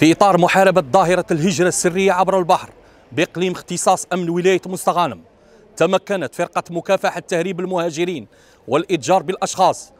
في إطار محاربة ظاهرة الهجرة السرية عبر البحر بإقليم اختصاص أمن ولاية مستغانم تمكنت فرقة مكافحة تهريب المهاجرين والإتجار بالأشخاص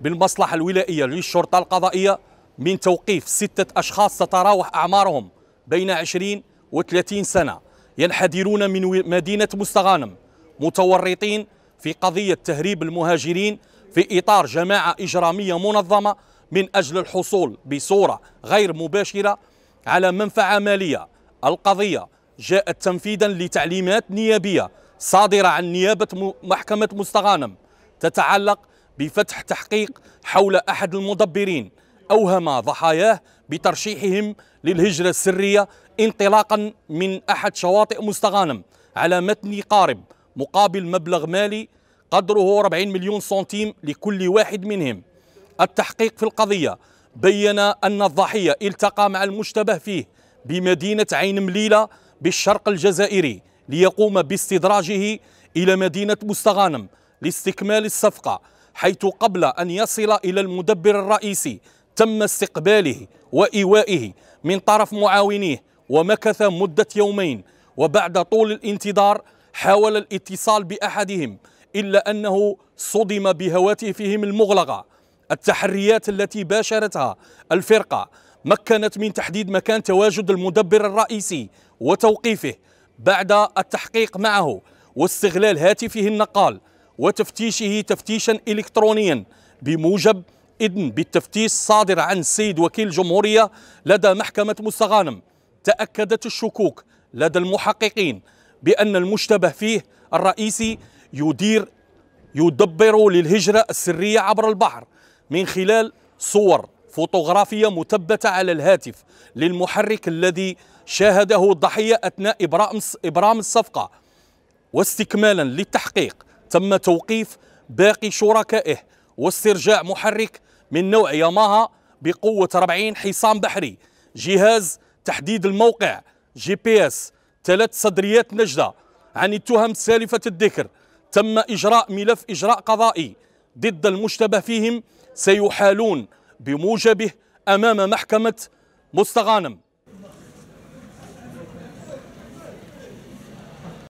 بالمصلحة الولائية للشرطة القضائية من توقيف ستة أشخاص تتراوح أعمارهم بين 20 و 30 سنة ينحدرون من مدينة مستغانم متورطين في قضية تهريب المهاجرين في إطار جماعة إجرامية منظمة من أجل الحصول بصورة غير مباشرة على منفعة مالية القضية جاءت تنفيذا لتعليمات نيابية صادرة عن نيابة محكمة مستغانم تتعلق بفتح تحقيق حول أحد المدبرين أوهم ضحاياه بترشيحهم للهجرة السرية انطلاقا من أحد شواطئ مستغانم على متن قارب مقابل مبلغ مالي قدره 40 مليون سنتيم لكل واحد منهم التحقيق في القضية بين أن الضحية التقى مع المشتبه فيه بمدينة عين مليلة بالشرق الجزائري ليقوم باستدراجه إلى مدينة مستغانم لاستكمال الصفقة حيث قبل أن يصل إلى المدبر الرئيسي تم استقباله وإيوائه من طرف معاونيه ومكث مدة يومين وبعد طول الانتظار حاول الاتصال بأحدهم إلا أنه صدم بهواتفهم المغلقة التحريات التي باشرتها الفرقة مكنت من تحديد مكان تواجد المدبر الرئيسي وتوقيفه بعد التحقيق معه واستغلال هاتفه النقال وتفتيشه تفتيشا إلكترونيا بموجب إذن بالتفتيش الصادر عن السيد وكيل الجمهورية لدى محكمة مستغانم تأكدت الشكوك لدى المحققين بأن المشتبه فيه الرئيسي يدير يدبر للهجرة السرية عبر البحر من خلال صور فوتوغرافية مثبتة على الهاتف للمحرك الذي شاهده الضحية أثناء إبرام الصفقة واستكمالا للتحقيق تم توقيف باقي شركائه واسترجاع محرك من نوع ياماها بقوة 40 حصان بحري جهاز تحديد الموقع جي بي اس ثلاث صدريات نجدة عن التهم سالفة الذكر تم إجراء ملف إجراء قضائي ضد المشتبه فيهم سيحالون بموجبه أمام محكمة مستغانم